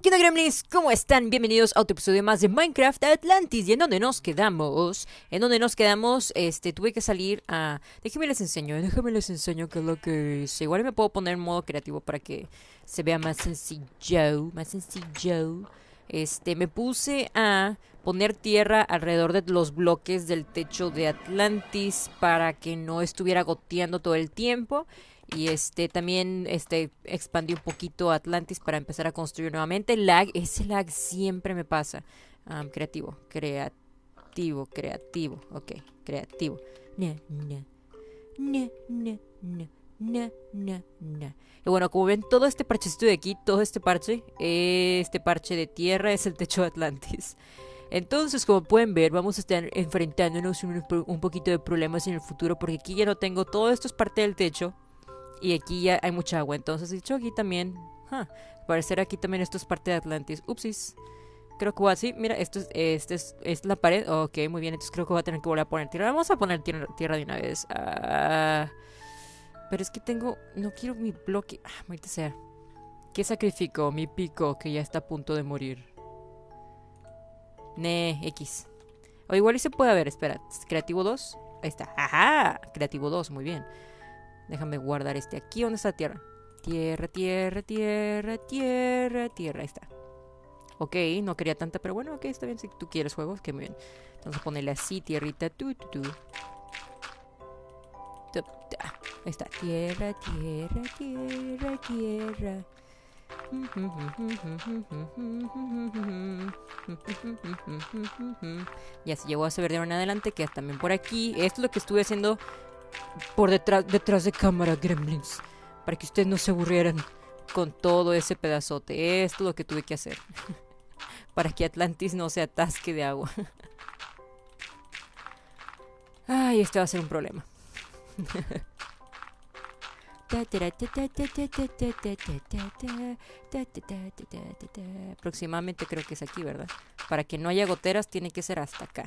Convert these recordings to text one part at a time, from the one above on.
¿Qué onda gremlins? ¿Cómo están? Bienvenidos a otro episodio más de Minecraft Atlantis Y en donde nos quedamos En donde nos quedamos, este, tuve que salir a... Déjenme les enseño, déjenme les enseño qué es lo que es Igual me puedo poner en modo creativo para que se vea más sencillo Más sencillo Este, me puse a poner tierra alrededor de los bloques del techo de Atlantis Para que no estuviera goteando todo el tiempo y este también este expandió un poquito Atlantis para empezar a construir nuevamente. Lag, ese lag siempre me pasa. Ah, creativo, creativo, creativo, ok, creativo. Y bueno, como ven, todo este parchecito de aquí, todo este parche, este parche de tierra es el techo de Atlantis. Entonces, como pueden ver, vamos a estar enfrentándonos un poquito de problemas en el futuro porque aquí ya no tengo, todo esto es parte del techo. Y aquí ya hay mucha agua. Entonces, dicho aquí también. parecer aquí también esto es parte de Atlantis. Upsis. Creo que voy así. Mira, esto este es, es, la pared. Ok, muy bien. Entonces creo que va a tener que volver a poner tierra. Vamos a poner tierra, de una vez. Ah, pero es que tengo. No quiero mi bloque. Ah, sea. ¿Qué sacrifico? Mi pico, que ya está a punto de morir. Ne, X. O igual y se puede ver. Espera. Creativo 2. Ahí está. Ajá. Creativo 2, muy bien. Déjame guardar este aquí. ¿Dónde está tierra? Tierra, tierra, tierra, tierra, tierra. Ahí está. Ok, no quería tanta, pero bueno, ok, está bien. Si tú quieres juegos, que muy bien. Entonces ponerle así, tierrita. tú tu, tu. Ah, ahí está. Tierra, tierra, tierra, tierra. Ya se llegó a saber de ahora en adelante que también por aquí. Esto es lo que estuve haciendo por detrás, detrás de cámara, gremlins, para que ustedes no se aburrieran con todo ese pedazote. Esto es lo que tuve que hacer, para que Atlantis no se atasque de agua. Ay, este va a ser un problema. Aproximadamente creo que es aquí, ¿verdad? Para que no haya goteras tiene que ser hasta acá.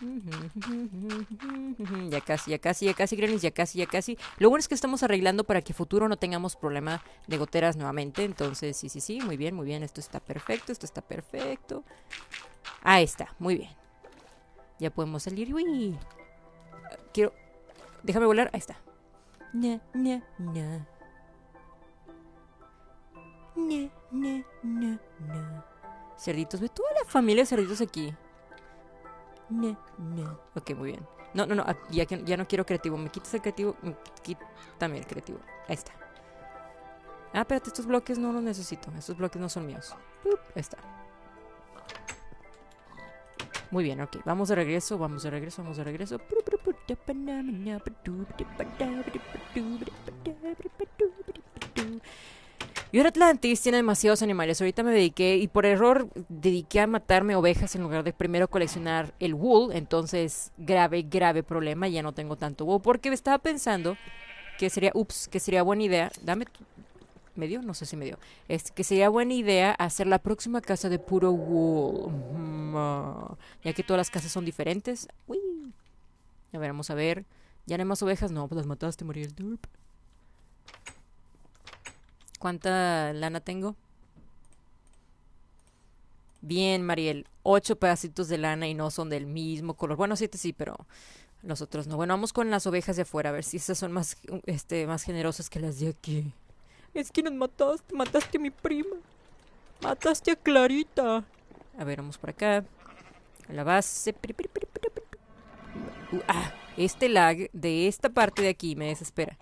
Ya casi, ya casi, ya casi, Grenis, ya casi, ya casi. Lo bueno es que estamos arreglando para que futuro no tengamos problema de goteras nuevamente. Entonces, sí, sí, sí, muy bien, muy bien. Esto está perfecto, esto está perfecto. Ahí está, muy bien. Ya podemos salir. Uy. Quiero... Déjame volar. Ahí está. Cerditos, ve toda la familia de cerditos aquí. Ok, muy bien. No, no, no, ah, ya, no quiero creativo. Me quitas el creativo, También el creativo. Ahí está. Ah, espérate, estos bloques no los necesito. Estos bloques no son míos. Ahí está. Muy bien, ok. Vamos de regreso, vamos de regreso, vamos de regreso. Yo era Atlantis, tiene demasiados animales. Ahorita me dediqué, y por error, dediqué a matarme ovejas en lugar de primero coleccionar el wool. Entonces, grave, grave problema. Ya no tengo tanto wool. Porque estaba pensando que sería, ups, que sería buena idea. Dame, ¿me dio? No sé si me dio. Es que sería buena idea hacer la próxima casa de puro wool. ya que todas las casas son diferentes. Uy. A ver, vamos a ver. ¿Ya no hay más ovejas? No, pues las mataste, Muriel. ¿Cuánta lana tengo? Bien, Mariel. Ocho pedacitos de lana y no son del mismo color. Bueno, siete sí, pero los otros no. Bueno, vamos con las ovejas de afuera, a ver si esas son más, este, más generosas que las de aquí. Es que nos mataste, mataste a mi prima. Mataste a Clarita. A ver, vamos por acá. A la base. Uh, ah, este lag de esta parte de aquí me desespera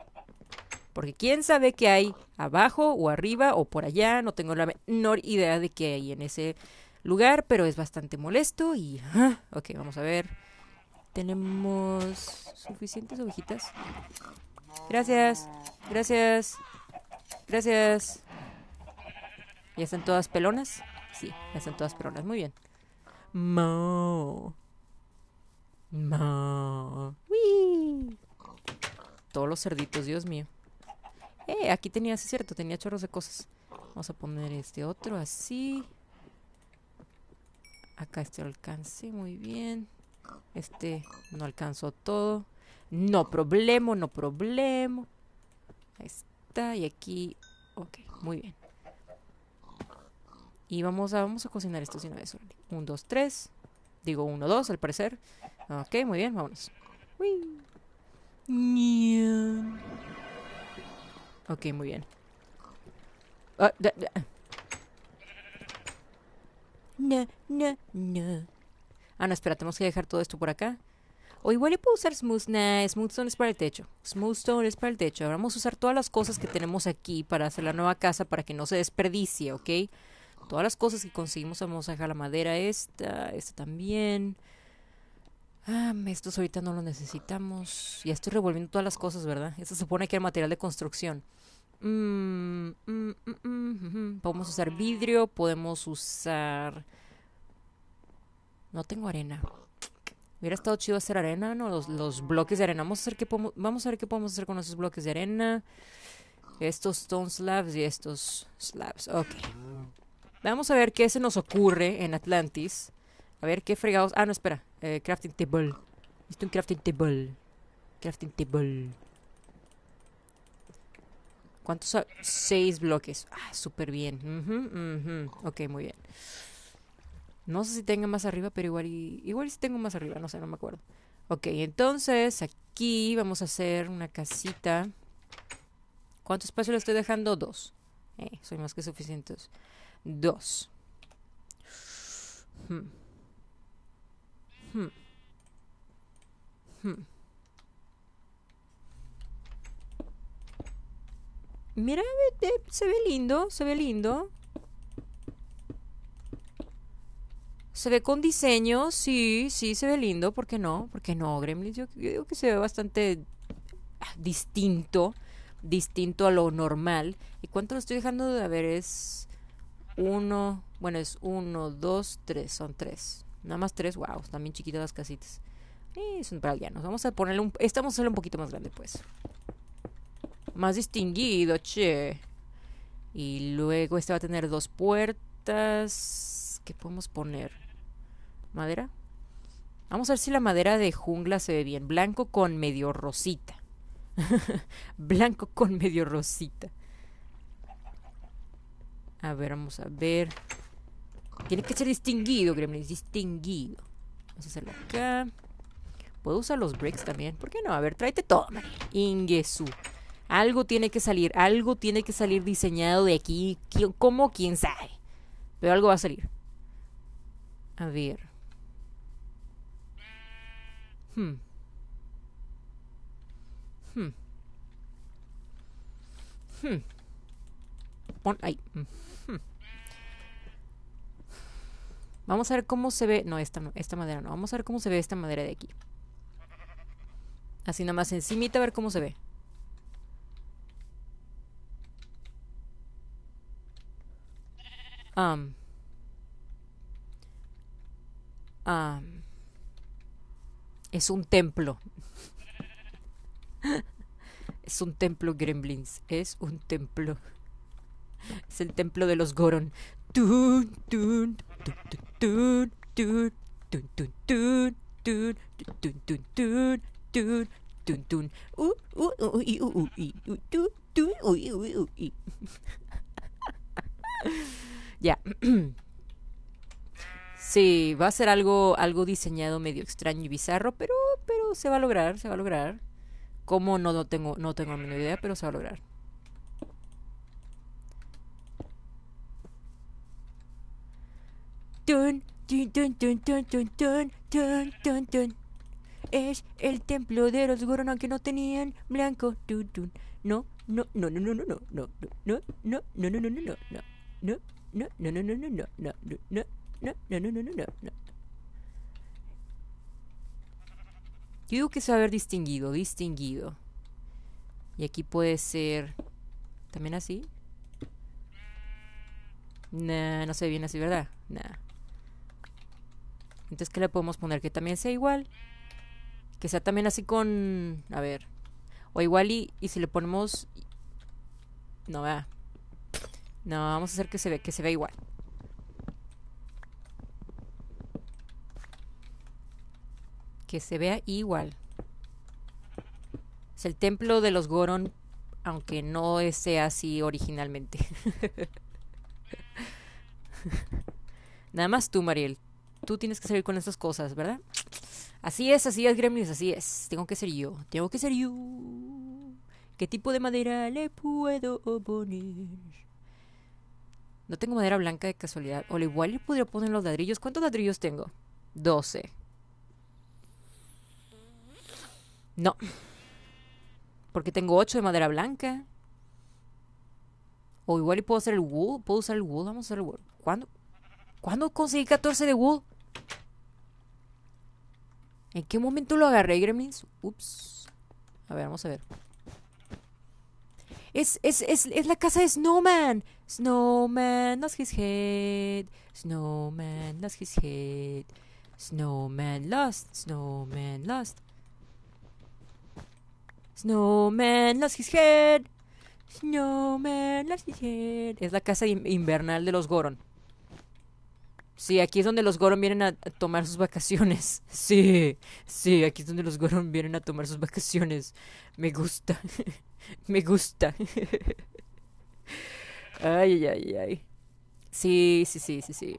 porque quién sabe qué hay abajo o arriba o por allá, no tengo la menor idea de qué hay en ese lugar, pero es bastante molesto y... Ah, ok, vamos a ver. Tenemos suficientes ovejitas. Gracias, gracias, gracias. ¿Ya están todas pelonas? Sí, ya están todas pelonas, muy bien. Mo. Todos los cerditos, Dios mío. Eh, aquí tenía, sí es cierto, tenía chorros de cosas. Vamos a poner este otro así. Acá este lo alcancé, muy bien. Este no alcanzó todo. No problema, no problema. Ahí está, y aquí... Ok, muy bien. Y vamos a, vamos a cocinar esto si vez. es Un, dos, tres. Digo uno, dos, al parecer. Ok, muy bien, vámonos. Uy. Ok, muy bien. Ah, ah, no, no, no. Ah, no, espera, tenemos que dejar todo esto por acá. O igual le puedo usar Smooth. Nah, es para el techo. Smooth es para el techo. Ahora vamos a usar todas las cosas que tenemos aquí para hacer la nueva casa para que no se desperdicie, ¿ok? Todas las cosas que conseguimos, vamos a dejar la madera esta, esta también. Ah, estos ahorita no los necesitamos. Ya estoy revolviendo todas las cosas, ¿verdad? Esto se supone que era material de construcción. Mm, mm, mm, podemos usar vidrio, podemos usar... No tengo arena. Hubiera estado chido hacer arena, ¿no? Los, los bloques de arena. Vamos a, ver qué podemos hacer con esos bloques de arena. Estos stone slabs y estos slabs. Ok. Vamos a ver qué se nos ocurre en Atlantis. A ver qué fregados... Ah, no, espera. Eh, crafting table. Es un crafting table. Crafting table. ¿Cuántos? Seis bloques. Ah, súper bien. Ok, muy bien. No sé si tenga más arriba, pero igual igual si tengo más arriba, no sé, no me acuerdo. Ok, entonces aquí vamos a hacer una casita. ¿Cuánto espacio le estoy dejando? Dos. Eh, soy más que suficientes. Dos. Hmm. Hmm. Hmm. Mira, se ve lindo, se ve lindo. Se ve con diseño, sí, sí, se ve lindo. ¿Por qué no? ¿Por qué no, Gremlins? Yo, digo que se ve bastante ah, distinto, distinto a lo normal. ¿Y cuánto lo estoy dejando? De, ver, es uno, bueno, es uno, dos, tres, son tres. Nada más tres, wow, están bien chiquitas las casitas. Y eh, son para aldeanos. Vamos a ponerle un, estamos solo un poquito más grande, pues. Más distinguido, che. Y luego este va a tener dos puertas. ¿Qué podemos poner? ¿Madera? Vamos a ver si la madera de jungla se ve bien. Blanco con medio rosita. Blanco con medio rosita. A ver, vamos a ver. Tiene que ser distinguido, gremlins. Distinguido. Vamos a hacerlo acá. Puedo usar los bricks también. ¿Por qué no? A ver, tráete todo, Ingesu. Algo tiene que salir, algo tiene que salir diseñado de aquí, ¿cómo? ¿Quién sabe? Pero algo va a salir. A ver. Hmm. Hmm. Hmm. Pon ahí. Hmm, hmm. Vamos a ver cómo se ve. No, esta, esta madera no. Vamos a ver cómo se ve esta madera de aquí. Así nomás más encimita a ver cómo se ve. Es un templo. es un templo, Gremlins. Es un templo. Es el templo de los Goron. Ya. sí, va a ser algo, algo diseñado medio extraño y bizarro, pero, pero se va a lograr, se va a lograr. Como no, no, tengo, no tengo la menor idea, pero se va a lograr. Dun, dun, dun, es el templo de los Gorona que no tenían blanco. No, no, no, no, no, no, no, no, no, no, no, no, no, no, no, no, no, no no, no, no, no, no, no, no, no, no, no, no, no, no, que saber distinguido, distinguido. Y aquí puede ser también así. Nah, no se ve bien así, ¿verdad? Nah. Entonces, ¿qué le podemos poner? Que también sea igual. Que sea también así con... A ver. O igual y, y si le ponemos... No, va. No, vamos a hacer que se que se vea igual. Que se vea igual. Es el templo de los Goron, aunque no sea así originalmente. Nada más tú, Mariel. Tú tienes que salir con estas cosas, ¿verdad? Así es, así es, Gremlins, así es. Tengo que ser yo. Tengo que ser yo. ¿Qué tipo de madera le puedo poner? No tengo madera blanca de casualidad. O igual le podría poner los ladrillos. ¿Cuántos ladrillos tengo? 12. No. Porque tengo 8 de madera blanca. O igual y puedo hacer el wood. ¿Puedo usar el wood. Vamos a hacer el wood. ¿Cuándo? ¿Cuándo conseguí 14 de wood? ¿En qué momento lo agarré, Gremlins? Ups. A ver, vamos a ver. Es, es, es, es la casa de Snowman. Snowman, lost his head. Snowman, lost his head. Snowman, lost. Snowman, lost. Snowman, lost his head. Snowman, lost his head. Es la casa invernal de los Goron. Sí, aquí es donde los Goron vienen a tomar sus vacaciones. Sí, sí, aquí es donde los Goron vienen a tomar sus vacaciones. Me gusta. Me gusta. ay, ay, ay. Sí, sí, sí, sí, sí.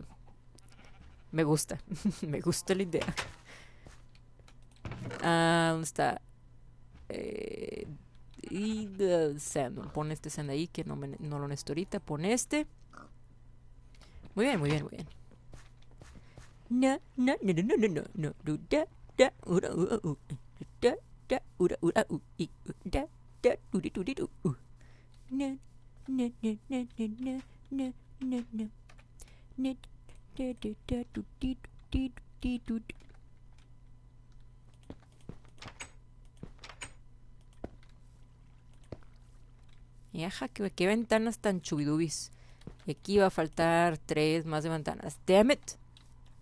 Me gusta. Me gusta la idea. Ah, ¿dónde está? Eh, y Pon este sand ahí que no, lo necesito ahorita. Pon este. Muy bien, muy bien, muy bien. No, no, no, no, no, no, Uh. Y ajá, qué, qué ventanas tan chubidubis. aquí va a faltar tres más de ventanas. Damn it.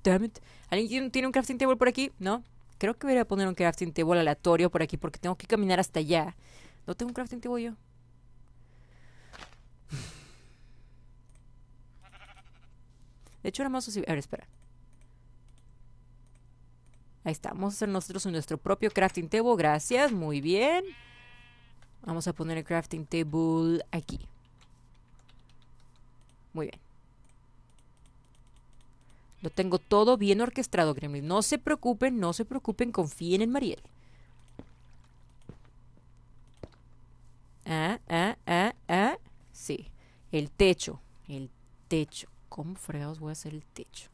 Damn it. ¿Alguien tiene un crafting table por aquí? ¿No? Creo que voy a poner un crafting table aleatorio por aquí porque tengo que caminar hasta allá. No tengo un crafting table yo. De hecho, era más A ver, espera. Ahí está. Vamos a hacer nosotros nuestro propio crafting table. Gracias. Muy bien. Vamos a poner el crafting table aquí. Muy bien. Lo tengo todo bien orquestado, Gremlin. No se preocupen, no se preocupen. Confíen en Mariel. El techo. El techo. ¿Cómo fregados voy a hacer el techo?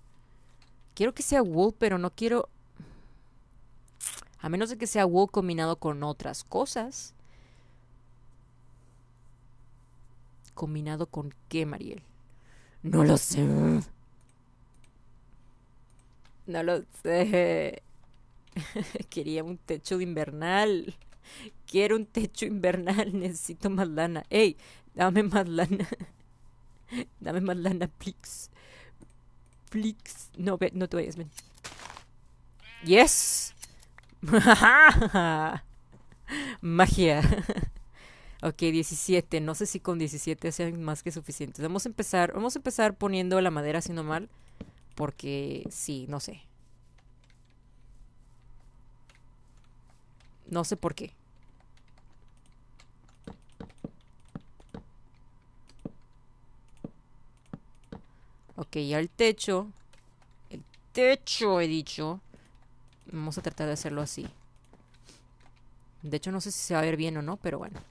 Quiero que sea wool, pero no quiero... A menos de que sea wool combinado con otras cosas. ¿Combinado con qué, Mariel? No lo sé. No lo sé. Quería un techo de invernal quiero un techo invernal, necesito más lana. Ey, dame más lana. dame más lana, flix Flix No, ve, no te vayas, ven. Yes. Magia. ok, 17. No sé si con 17 sean más que suficientes. Vamos a empezar, vamos a empezar poniendo la madera si mal. Porque sí, no sé. No sé por qué. Ok, el techo. El techo, he dicho. Vamos a tratar de hacerlo así. De hecho, no sé si se va a ver bien o no, pero bueno.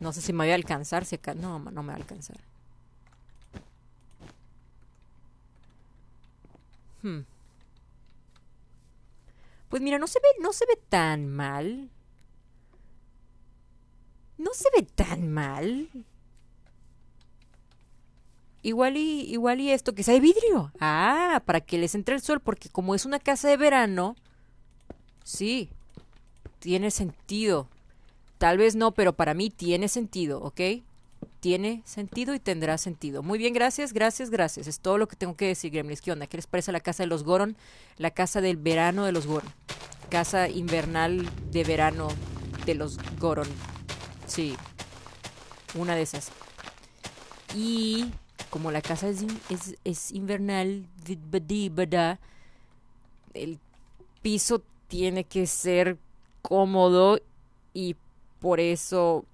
No sé si me voy a alcanzar. Si No, no me va a alcanzar. Hmm. Pues mira, no se ve, no se ve tan mal. No se ve tan mal igual y, igual y esto, que sea de vidrio. Ah, para que les entre el sol, porque como es una casa de verano, sí, tiene sentido. Tal vez no, pero para mí tiene sentido, ¿ok? Tiene sentido y tendrá sentido. Muy bien, gracias, gracias, gracias. Es todo lo que tengo que decir, Gremlins. ¿Qué onda? ¿Qué les parece la casa de los Goron? La casa del verano de los Goron. Casa invernal de verano de los Goron. Sí, una de esas. Y como la casa es, es, invernal, el piso tiene que ser cómodo y por eso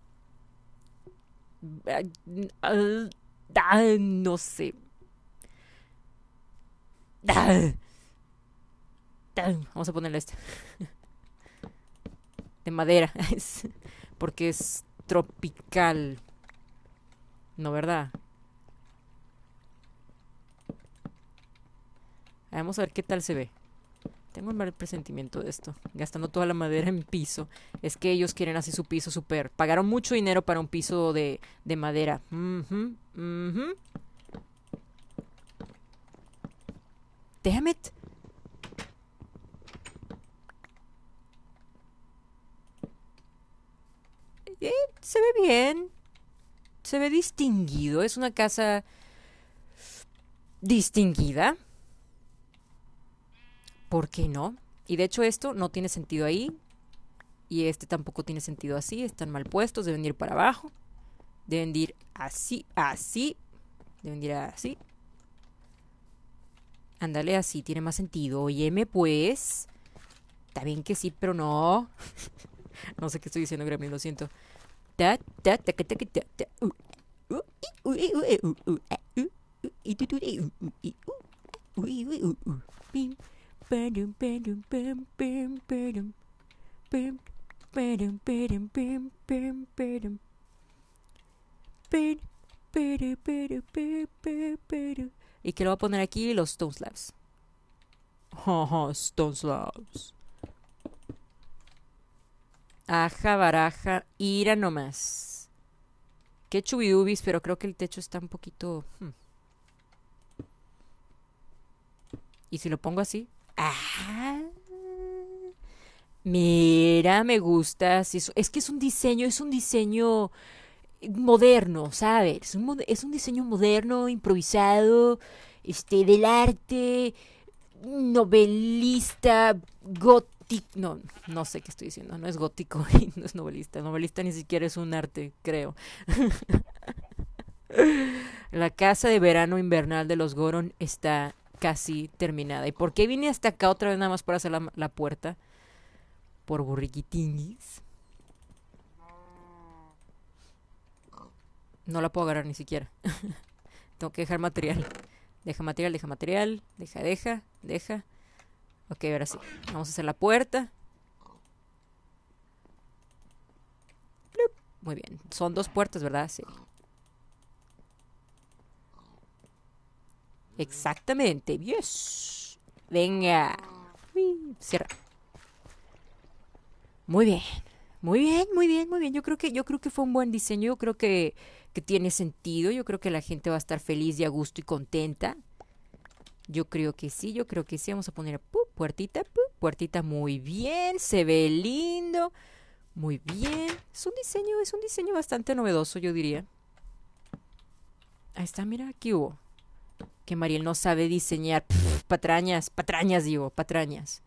ah, ah, ah, no sé vamos a ponerle este de madera porque es tropical no verdad Ah, vamos a ver qué tal se ve. Tengo un mal presentimiento de esto. Gastando toda la madera en piso. Es que ellos quieren hacer su piso super. Pagaron mucho dinero para un piso de, de madera. Mm it. Eh, se ve bien. Se ve distinguido. Es una casa distinguida. ¿por qué no? Y de hecho esto no tiene sentido ahí y este tampoco tiene sentido así, están mal puestos, deben ir para abajo, deben ir así, así, deben ir así. Ándale así, tiene más sentido. Óyeme pues. Está bien que sí, pero no. no sé qué estoy diciendo, Grammy. lo siento. Ta, ta, ta, ta, ta, ta. Y que lo voy a poner aquí los Stone Slabs. Stone Slabs. Aja, baraja, ira nomás. Qué chubidubis, pero creo que el techo está un poquito... Y si lo pongo así, Ah, mira, me gusta. Es que es un diseño, es un diseño moderno, ¿sabes? Es un diseño moderno, improvisado, este, del arte, novelista, gótico. No, no sé qué estoy diciendo, no es gótico y no es novelista. Novelista ni siquiera es un arte, creo. La casa de verano invernal de los Goron está casi terminada. ¿Y por qué vine hasta acá otra vez nada más para hacer la, puerta? Por burriquitinis. No la puedo agarrar ni siquiera. Tengo que dejar material. Deja material, deja material. Deja, deja, deja. Ok, ahora sí. Vamos a hacer la puerta. Muy bien. Son dos puertas, ¿verdad? Sí. Exactamente. Yes. Venga. cierra. Muy bien. Muy bien, muy bien, muy bien. Yo creo que, yo creo que fue un buen diseño, yo creo que, tiene sentido, yo creo que la gente va a estar feliz y a gusto y contenta. Yo creo que sí, yo creo que sí. Vamos a poner puertita, puertita, muy bien, se ve lindo, muy bien. Es un diseño, es un diseño bastante novedoso, yo diría. Ahí está, mira, aquí hubo que Mariel no sabe diseñar. patrañas, patrañas digo, patrañas.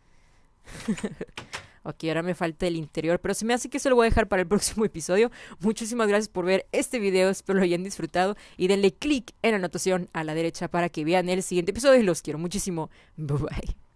ok, ahora me falta el interior, pero se me hace que se lo voy a dejar para el próximo episodio. Muchísimas gracias por ver este video, espero lo hayan disfrutado y denle click en la anotación a la derecha para que vean el siguiente episodio y los quiero muchísimo. Bye bye.